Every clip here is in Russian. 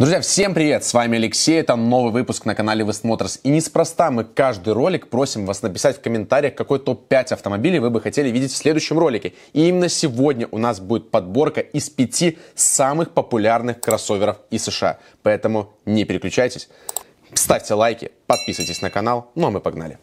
Друзья, всем привет! С вами Алексей, это новый выпуск на канале Westmotors. И неспроста мы каждый ролик просим вас написать в комментариях, какой топ-5 автомобилей вы бы хотели видеть в следующем ролике. И именно сегодня у нас будет подборка из пяти самых популярных кроссоверов из США. Поэтому не переключайтесь, ставьте лайки, подписывайтесь на канал, ну а мы погнали.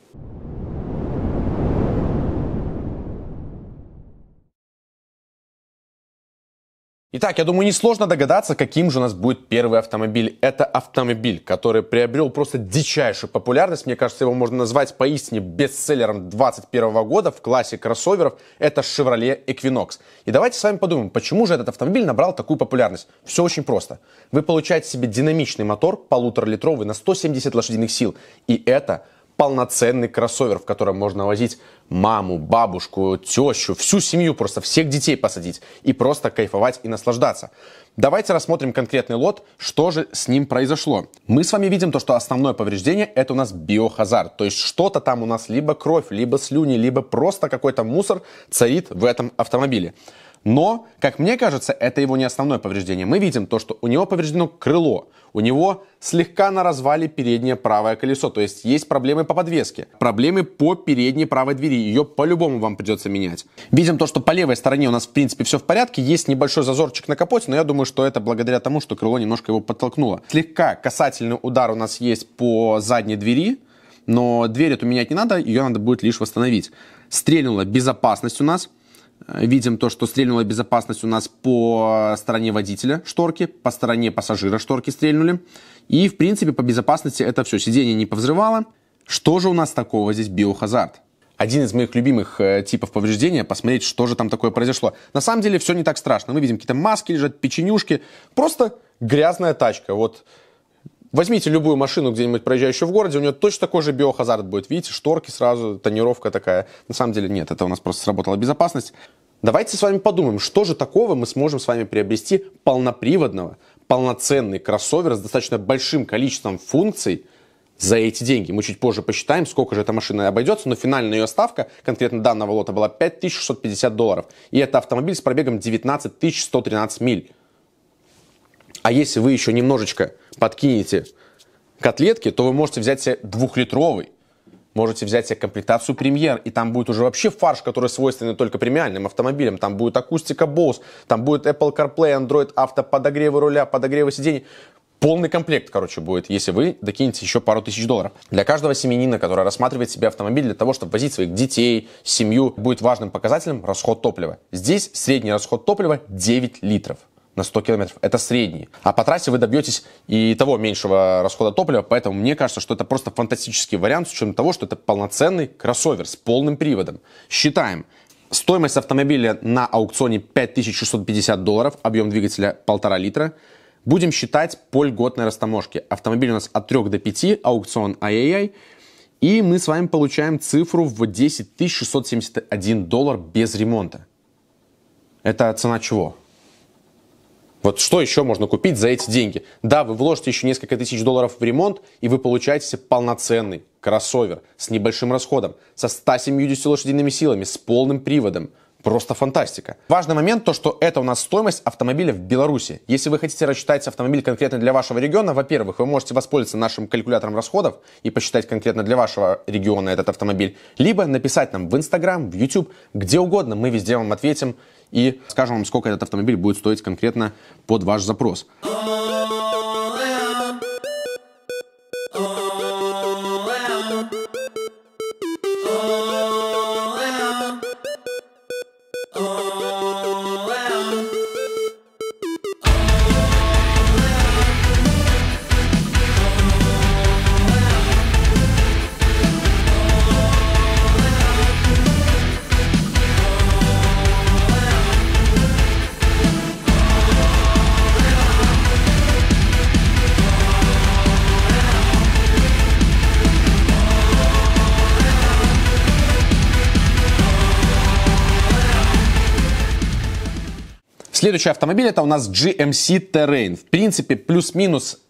Итак, я думаю, несложно догадаться, каким же у нас будет первый автомобиль. Это автомобиль, который приобрел просто дичайшую популярность. Мне кажется, его можно назвать поистине бестселлером 2021 года в классе кроссоверов. Это Chevrolet Equinox. И давайте с вами подумаем, почему же этот автомобиль набрал такую популярность. Все очень просто. Вы получаете себе динамичный мотор полуторалитровый на 170 лошадиных сил. И это полноценный кроссовер, в котором можно возить маму, бабушку, тещу, всю семью, просто всех детей посадить и просто кайфовать и наслаждаться. Давайте рассмотрим конкретный лот, что же с ним произошло. Мы с вами видим то, что основное повреждение это у нас биохазард, то есть что-то там у нас либо кровь, либо слюни, либо просто какой-то мусор царит в этом автомобиле. Но, как мне кажется, это его не основное повреждение. Мы видим то, что у него повреждено крыло, у него слегка на развале переднее правое колесо, то есть есть проблемы по подвеске, проблемы по передней правой двери, ее по-любому вам придется менять. Видим то, что по левой стороне у нас в принципе все в порядке, есть небольшой зазорчик на капоте, но я думаю, что это благодаря тому, что крыло немножко его подтолкнуло. Слегка касательный удар у нас есть по задней двери, но дверь эту менять не надо, ее надо будет лишь восстановить. Стрельнула безопасность у нас, Э, видим то, что стрельнула безопасность у нас по э, стороне водителя шторки, по стороне пассажира шторки стрельнули. И, в принципе, по безопасности это все. Сиденье не повзрывало. Что же у нас такого здесь биохазард? один из моих любимых э, типов повреждения, посмотреть, что же там такое произошло. На самом деле все не так страшно. Мы видим какие-то маски лежат, печенюшки, просто грязная тачка. Вот Возьмите любую машину где-нибудь проезжающую в городе, у нее точно такой же биохазард будет. Видите, шторки сразу, тонировка такая. На самом деле нет, это у нас просто сработала безопасность. Давайте с вами подумаем, что же такого мы сможем с вами приобрести полноприводного, полноценный кроссовер с достаточно большим количеством функций за эти деньги. Мы чуть позже посчитаем, сколько же эта машина обойдется, но финальная ее ставка конкретно данного лота была 5650 долларов. И это автомобиль с пробегом 19113 миль. А если вы еще немножечко подкинете котлетки, то вы можете взять себе двухлитровый, можете взять себе комплектацию премьер, и там будет уже вообще фарш, который свойственен только премиальным автомобилям. Там будет акустика Bose, там будет Apple CarPlay, Android Auto, подогревы руля, подогревы сидений. Полный комплект, короче, будет, если вы докинете еще пару тысяч долларов. Для каждого семенина, который рассматривает себе автомобиль для того, чтобы возить своих детей, семью, будет важным показателем расход топлива. Здесь средний расход топлива 9 литров на 100 километров. Это средний. А по трассе вы добьетесь и того меньшего расхода топлива, поэтому мне кажется, что это просто фантастический вариант с учетом того, что это полноценный кроссовер с полным приводом. Считаем, стоимость автомобиля на аукционе 5650 долларов, объем двигателя 1,5 литра. Будем считать по льготной растаможке. Автомобиль у нас от 3 до 5, аукцион ай И мы с вами получаем цифру в 10671 доллар без ремонта. Это цена чего? Вот что еще можно купить за эти деньги? Да, вы вложите еще несколько тысяч долларов в ремонт, и вы получаете полноценный кроссовер с небольшим расходом, со 170 лошадиными силами, с полным приводом. Просто фантастика. Важный момент то, что это у нас стоимость автомобиля в Беларуси. Если вы хотите рассчитать автомобиль конкретно для вашего региона, во-первых, вы можете воспользоваться нашим калькулятором расходов и посчитать конкретно для вашего региона этот автомобиль, либо написать нам в Инстаграм, в YouTube, где угодно, мы везде вам ответим и скажем вам, сколько этот автомобиль будет стоить конкретно под ваш запрос. Следующий автомобиль это у нас GMC Terrain. В принципе, плюс-минус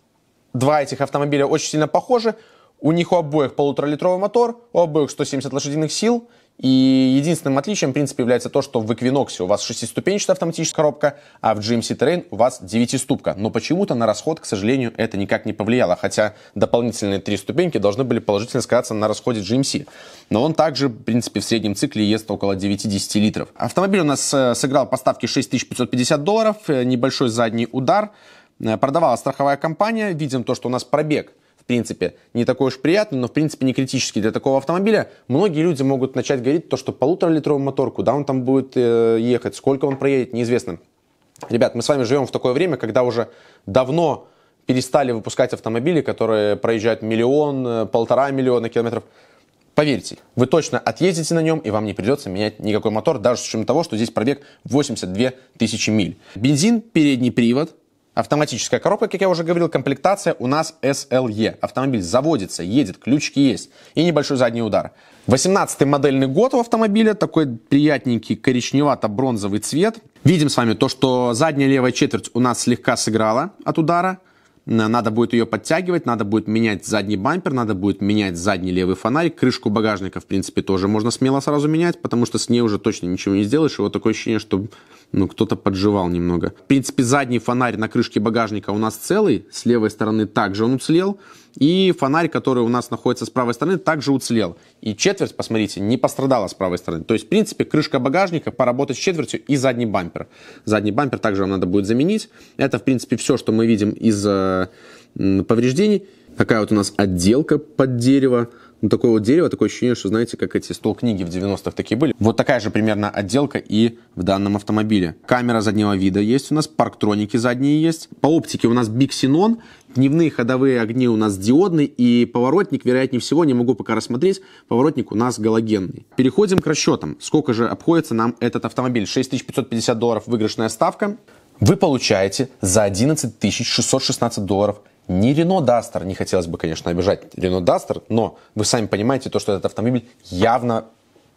два этих автомобиля очень сильно похожи. У них у обоих полуторалитровый мотор, у обоих 170 лошадиных сил. И единственным отличием, в принципе, является то, что в Equinox у вас шестиступенчатая автоматическая коробка, а в GMC Terrain у вас девятиступка. Но почему-то на расход, к сожалению, это никак не повлияло, хотя дополнительные три ступеньки должны были положительно сказаться на расходе GMC. Но он также, в принципе, в среднем цикле ест около 9-10 литров. Автомобиль у нас э, сыграл поставки 6550 долларов, э, небольшой задний удар. Э, продавала страховая компания. Видим то, что у нас пробег – принципе, не такой уж приятный, но, в принципе, не критический для такого автомобиля, многие люди могут начать говорить то, что полуторалитровый мотор, куда он там будет э, ехать, сколько он проедет, неизвестно. Ребят, мы с вами живем в такое время, когда уже давно перестали выпускать автомобили, которые проезжают миллион, э, полтора миллиона километров. Поверьте, вы точно отъездите на нем, и вам не придется менять никакой мотор, даже с учетом того, что здесь пробег 82 тысячи миль. Бензин, передний привод, Автоматическая коробка, как я уже говорил, комплектация у нас SLE. Автомобиль заводится, едет, ключики есть и небольшой задний удар. 18-й модельный год у автомобиля, такой приятненький коричневато-бронзовый цвет. Видим с вами то, что задняя левая четверть у нас слегка сыграла от удара. Надо будет ее подтягивать, надо будет менять задний бампер, надо будет менять задний левый фонарь. Крышку багажника, в принципе, тоже можно смело сразу менять, потому что с ней уже точно ничего не сделаешь. И вот такое ощущение, что ну, кто-то подживал немного. В принципе, задний фонарь на крышке багажника у нас целый. С левой стороны также он уцелел. И фонарь, который у нас находится с правой стороны, также уцелел. И четверть, посмотрите, не пострадала с правой стороны. То есть, в принципе, крышка багажника, поработать с четвертью и задний бампер. Задний бампер также вам надо будет заменить. Это, в принципе, все, что мы видим из э, повреждений. Такая вот у нас отделка под дерево ну, такое вот дерево, такое ощущение, что, знаете, как эти стол-книги в 90-х такие были. Вот такая же примерно отделка и в данном автомобиле. Камера заднего вида есть у нас, парктроники задние есть. По оптике у нас Big дневные ходовые огни у нас диодные и поворотник, вероятнее всего, не могу пока рассмотреть, поворотник у нас галогенный. Переходим к расчетам. Сколько же обходится нам этот автомобиль? 6550 долларов выигрышная ставка. Вы получаете за 11 616 долларов не Рено Дастер, не хотелось бы, конечно, обижать Рено Дастер, но вы сами понимаете то, что этот автомобиль явно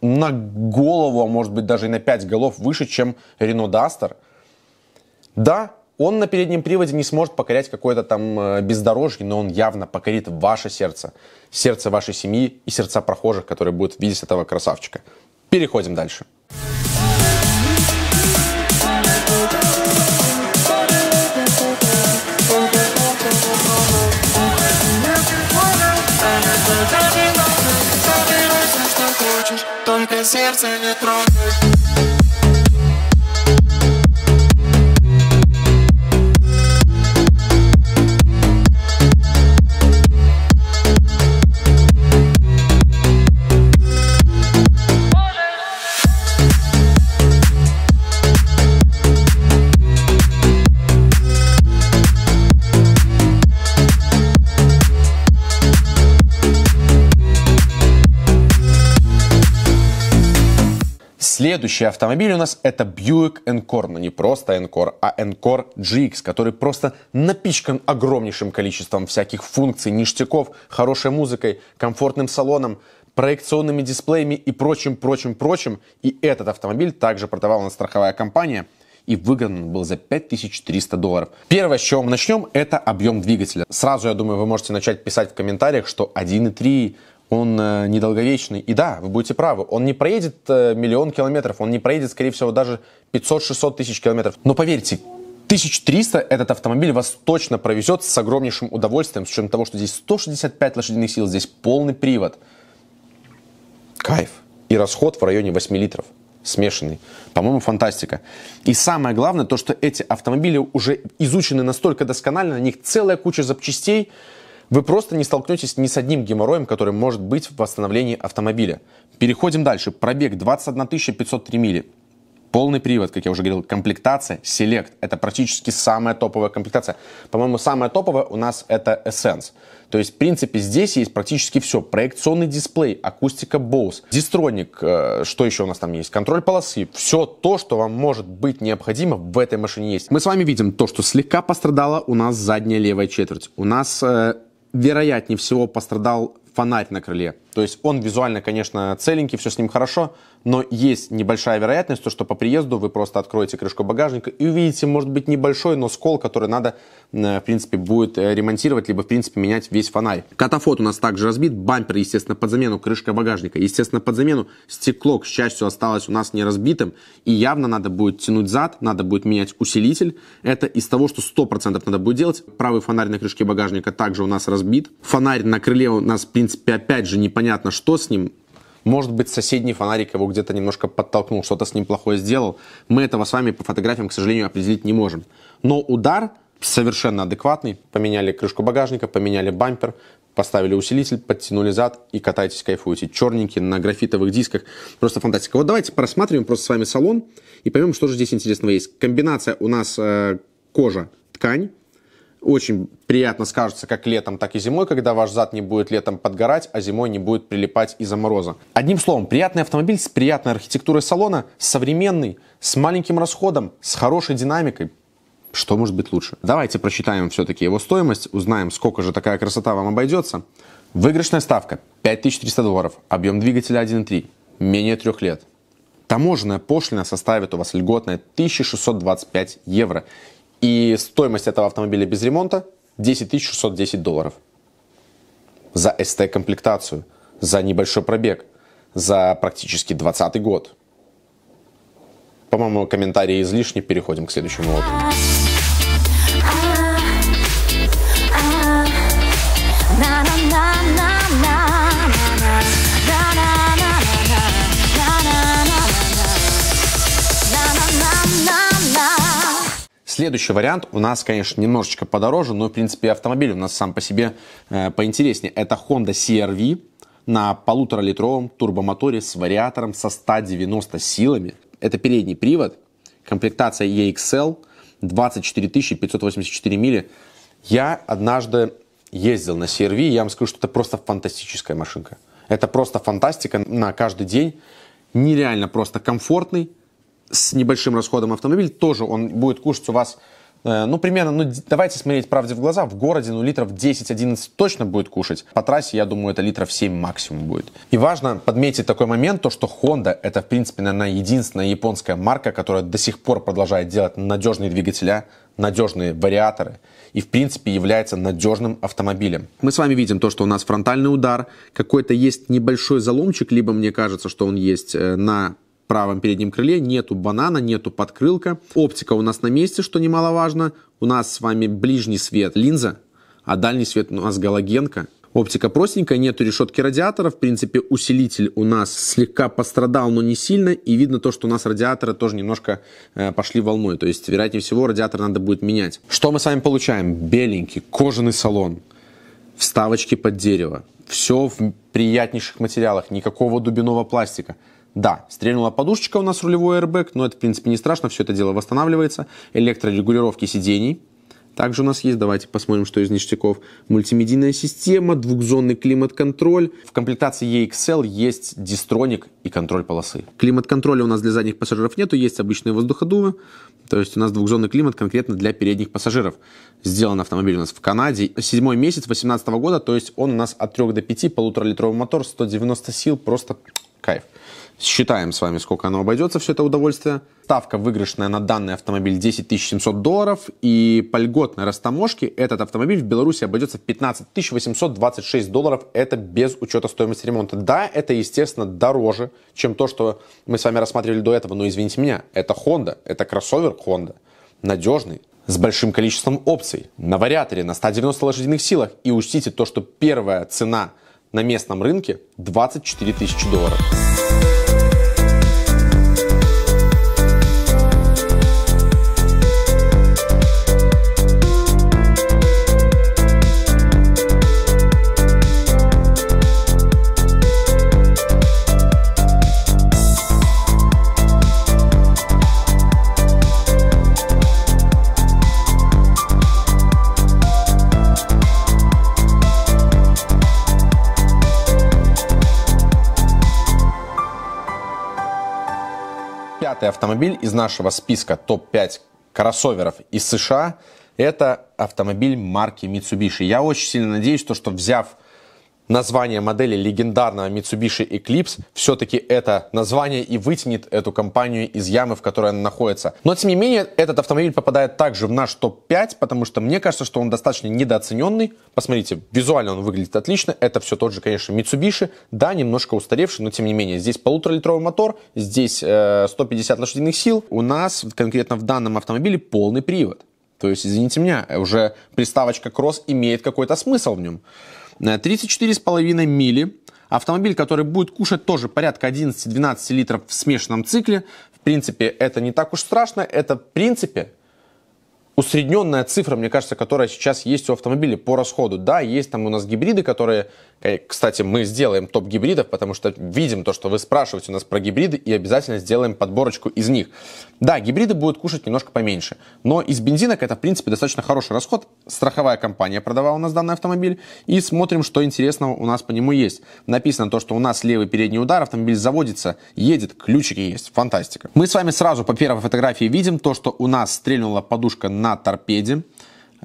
на голову, а может быть даже и на 5 голов выше, чем Рено Дастер. Да, он на переднем приводе не сможет покорять какое-то там э, бездорожье, но он явно покорит ваше сердце, сердце вашей семьи и сердца прохожих, которые будут видеть этого красавчика. Переходим дальше. Дальше. сердце не тронешь Следующий автомобиль у нас это Buick Encore, но не просто Encore, а Encore GX, который просто напичкан огромнейшим количеством всяких функций, ништяков, хорошей музыкой, комфортным салоном, проекционными дисплеями и прочим, прочим, прочим. И этот автомобиль также продавала страховая компания – и выгодно был за 5300 долларов. Первое, с чего мы начнем, это объем двигателя. Сразу, я думаю, вы можете начать писать в комментариях, что 1.3 он э, недолговечный. И да, вы будете правы, он не проедет э, миллион километров, он не проедет, скорее всего, даже 500-600 тысяч километров. Но поверьте, 1300 этот автомобиль вас точно провезет с огромнейшим удовольствием, с учетом того, что здесь 165 лошадиных сил, здесь полный привод. Кайф. И расход в районе 8 литров. Смешанный. По-моему, фантастика. И самое главное, то, что эти автомобили уже изучены настолько досконально, на них целая куча запчастей, вы просто не столкнетесь ни с одним геморроем, который может быть в восстановлении автомобиля. Переходим дальше. Пробег 21 503 мили. Полный привод, как я уже говорил, комплектация Select. Это практически самая топовая комплектация. По-моему, самая топовая у нас это Essence. То есть, в принципе, здесь есть практически все. Проекционный дисплей, акустика Bose, дистроник, э, что еще у нас там есть, контроль полосы. Все то, что вам может быть необходимо в этой машине есть. Мы с вами видим то, что слегка пострадала у нас задняя левая четверть. У нас э, вероятнее всего пострадал фонарь на крыле. То есть он визуально, конечно, целенький, все с ним хорошо, но есть небольшая вероятность, то, что по приезду вы просто откроете крышку багажника и увидите, может быть, небольшой, но скол, который надо, э, в принципе, будет э, ремонтировать, либо, в принципе, менять весь фонарь. Катафот у нас также разбит, бампер, естественно, под замену, крышка багажника, естественно, под замену, стекло, к счастью, осталось у нас не разбитым, и явно надо будет тянуть зад, надо будет менять усилитель. Это из того, что 100% надо будет делать. Правый фонарь на крышке багажника также у нас разбит. Фонарь на крыле у нас, в принципе, опять же непонятно, что с ним может быть, соседний фонарик его где-то немножко подтолкнул, что-то с ним плохое сделал. Мы этого с вами по фотографиям, к сожалению, определить не можем. Но удар совершенно адекватный. Поменяли крышку багажника, поменяли бампер, поставили усилитель, подтянули зад и катайтесь, кайфуете. Черненькие на графитовых дисках. Просто фантастика. Вот давайте просматриваем просто с вами салон и поймем, что же здесь интересного есть. Комбинация у нас э, кожа, ткань очень приятно скажется как летом, так и зимой, когда ваш зад не будет летом подгорать, а зимой не будет прилипать из-за мороза. Одним словом, приятный автомобиль с приятной архитектурой салона, современный, с маленьким расходом, с хорошей динамикой. Что может быть лучше? Давайте просчитаем все-таки его стоимость, узнаем, сколько же такая красота вам обойдется. Выигрышная ставка 5300 долларов, объем двигателя 1.3, менее трех лет. Таможенная пошлина составит у вас льготная 1625 евро. И стоимость этого автомобиля без ремонта 10 610 долларов. За СТ-комплектацию, за небольшой пробег, за практически 20 год. По-моему, комментарии излишни, переходим к следующему лоту. Следующий вариант у нас, конечно, немножечко подороже, но, в принципе, автомобиль у нас сам по себе э, поинтереснее. Это Honda CRV на полуторалитровом турбомоторе с вариатором со 190 силами. Это передний привод, комплектация EXL, 24 584 мили. Я однажды ездил на CRV, я вам скажу, что это просто фантастическая машинка. Это просто фантастика на каждый день. Нереально просто комфортный, с небольшим расходом автомобиль, тоже он будет кушать у вас э, ну, примерно, ну, давайте смотреть правде в глаза, в городе, ну, литров 10-11 точно будет кушать. По трассе, я думаю, это литров 7 максимум будет. И важно подметить такой момент, то, что Honda — это, в принципе, наверное, единственная японская марка, которая до сих пор продолжает делать надежные двигателя, надежные вариаторы и, в принципе, является надежным автомобилем. Мы с вами видим то, что у нас фронтальный удар, какой-то есть небольшой заломчик, либо мне кажется, что он есть э, на правом переднем крыле, нету банана, нету подкрылка. Оптика у нас на месте, что немаловажно. У нас с вами ближний свет линза, а дальний свет у нас галогенка. Оптика простенькая, нету решетки радиатора. В принципе, усилитель у нас слегка пострадал, но не сильно. И видно то, что у нас радиаторы тоже немножко э, пошли волной. То есть, вероятнее всего, радиатор надо будет менять. Что мы с вами получаем? Беленький кожаный салон, вставочки под дерево. Все в приятнейших материалах, никакого дубиного пластика. Да, стрельнула подушечка у нас рулевой airbag, но это, в принципе, не страшно, все это дело восстанавливается. Электрорегулировки сидений. Также у нас есть, давайте посмотрим, что из ништяков. Мультимедийная система, двухзонный климат-контроль. В комплектации EXL есть дистроник и контроль полосы. Климат-контроля у нас для задних пассажиров нету, есть обычные воздуходувы. То есть у нас двухзонный климат конкретно для передних пассажиров. Сделан автомобиль у нас в Канаде. Седьмой месяц 2018 года, то есть он у нас от 3 до 5, полуторалитровый мотор, 190 сил, просто кайф. Считаем с вами, сколько оно обойдется, все это удовольствие. Ставка выигрышная на данный автомобиль 10 700 долларов. И по льготной растаможке этот автомобиль в Беларуси обойдется в 15 826 долларов. Это без учета стоимости ремонта. Да, это, естественно, дороже, чем то, что мы с вами рассматривали до этого. Но извините меня, это Honda, это кроссовер Honda. Надежный, с большим количеством опций, на вариаторе, на 190 лошадиных силах. И учтите то, что первая цена на местном рынке 24 тысячи долларов. пятый автомобиль из нашего списка топ-5 кроссоверов из США – это автомобиль марки Mitsubishi. Я очень сильно надеюсь, что взяв название модели легендарного Mitsubishi Eclipse все-таки это название и вытянет эту компанию из ямы, в которой она находится. Но, тем не менее, этот автомобиль попадает также в наш топ-5, потому что мне кажется, что он достаточно недооцененный. Посмотрите, визуально он выглядит отлично. Это все тот же, конечно, Mitsubishi. Да, немножко устаревший, но тем не менее. Здесь полуторалитровый мотор, здесь э, 150 лошадиных сил. У нас конкретно в данном автомобиле полный привод. То есть, извините меня, уже приставочка Cross имеет какой-то смысл в нем. 34,5 э, мили. Автомобиль, который будет кушать тоже порядка 11-12 литров в смешанном цикле. В принципе, это не так уж страшно. Это, в принципе, усредненная цифра, мне кажется, которая сейчас есть у автомобиля по расходу. Да, есть там у нас гибриды, которые, кстати, мы сделаем топ гибридов, потому что видим то, что вы спрашиваете у нас про гибриды, и обязательно сделаем подборочку из них. Да, гибриды будут кушать немножко поменьше, но из бензинок это, в принципе, достаточно хороший расход. Страховая компания продавала у нас данный автомобиль, и смотрим, что интересного у нас по нему есть. Написано то, что у нас левый передний удар, автомобиль заводится, едет, ключики есть, фантастика. Мы с вами сразу по первой фотографии видим то, что у нас стрельнула подушка на торпеде.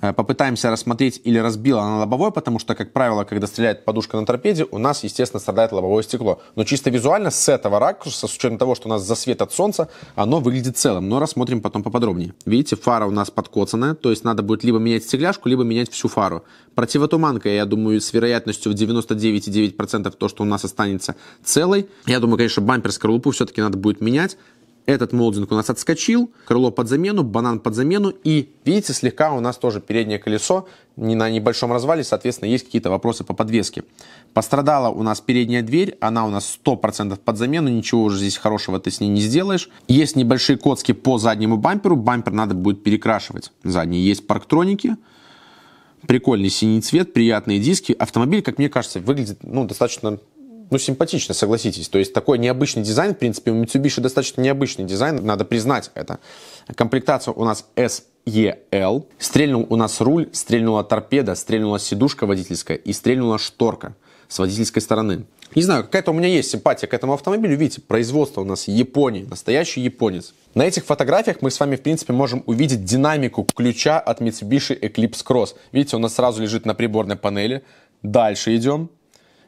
Э, попытаемся рассмотреть, или разбила она лобовое, потому что, как правило, когда стреляет подушка на торпеде, у нас, естественно, страдает лобовое стекло. Но чисто визуально с этого ракурса, с учетом того, что у нас засвет от солнца, оно выглядит целым. Но рассмотрим потом поподробнее. Видите, фара у нас подкоцанная, то есть надо будет либо менять стекляшку, либо менять всю фару. Противотуманка, я думаю, с вероятностью в 99,9% то, что у нас останется целой. Я думаю, конечно, бампер скорлупу все-таки надо будет менять. Этот молдинг у нас отскочил, крыло под замену, банан под замену. И, видите, слегка у нас тоже переднее колесо не на небольшом развале, соответственно, есть какие-то вопросы по подвеске. Пострадала у нас передняя дверь, она у нас 100% под замену, ничего уже здесь хорошего ты с ней не сделаешь. Есть небольшие коцки по заднему бамперу, бампер надо будет перекрашивать. Задние есть парктроники, прикольный синий цвет, приятные диски. Автомобиль, как мне кажется, выглядит ну, достаточно ну, симпатично, согласитесь. То есть такой необычный дизайн, в принципе, у Mitsubishi достаточно необычный дизайн, надо признать это. Комплектация у нас SEL. Стрельнул у нас руль, стрельнула торпеда, стрельнула сидушка водительская и стрельнула шторка с водительской стороны. Не знаю, какая-то у меня есть симпатия к этому автомобилю. Видите, производство у нас Японии, настоящий японец. На этих фотографиях мы с вами, в принципе, можем увидеть динамику ключа от Mitsubishi Eclipse Cross. Видите, у нас сразу лежит на приборной панели. Дальше идем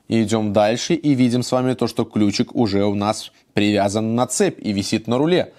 идем дальше и видим с вами то, что ключик уже у нас привязан на цепь и висит на руле.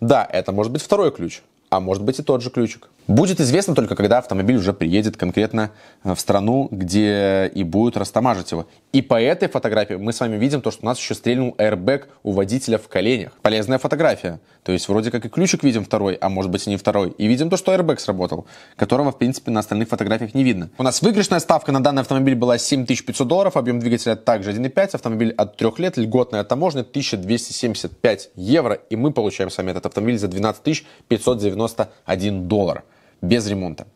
Да, это может быть второй ключ, а может быть и тот же ключик. Будет известно только, когда автомобиль уже приедет конкретно э, в страну, где и будет растамажить его. И по этой фотографии мы с вами видим то, что у нас еще стрельнул airbag у водителя в коленях. Полезная фотография. То есть вроде как и ключик видим второй, а может быть и не второй. И видим то, что airbag сработал, которого в принципе на остальных фотографиях не видно. У нас выигрышная ставка на данный автомобиль была 7500 долларов, объем двигателя также 1.5, автомобиль от 3 лет, льготная таможня 1275 евро. И мы получаем с вами этот автомобиль за 12 591 доллар без ремонта.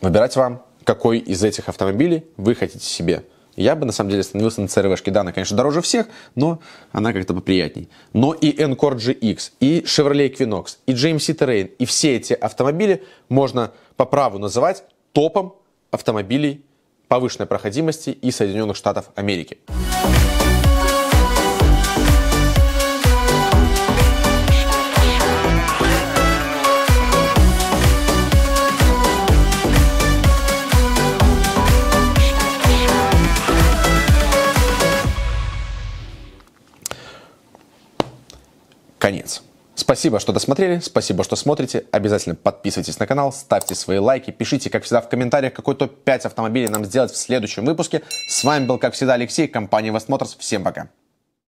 Выбирать вам, какой из этих автомобилей вы хотите себе. Я бы, на самом деле, остановился на crv Да, она, конечно, дороже всех, но она как-то поприятней. Но и Encore GX, и Chevrolet Equinox, и GMC Terrain, и все эти автомобили можно по праву называть топом автомобилей повышенной проходимости из Соединенных Штатов Америки. Спасибо, что досмотрели, спасибо, что смотрите. Обязательно подписывайтесь на канал, ставьте свои лайки, пишите, как всегда, в комментариях, какой топ-5 автомобилей нам сделать в следующем выпуске. С вами был, как всегда, Алексей, компания Восмотрс. Всем пока.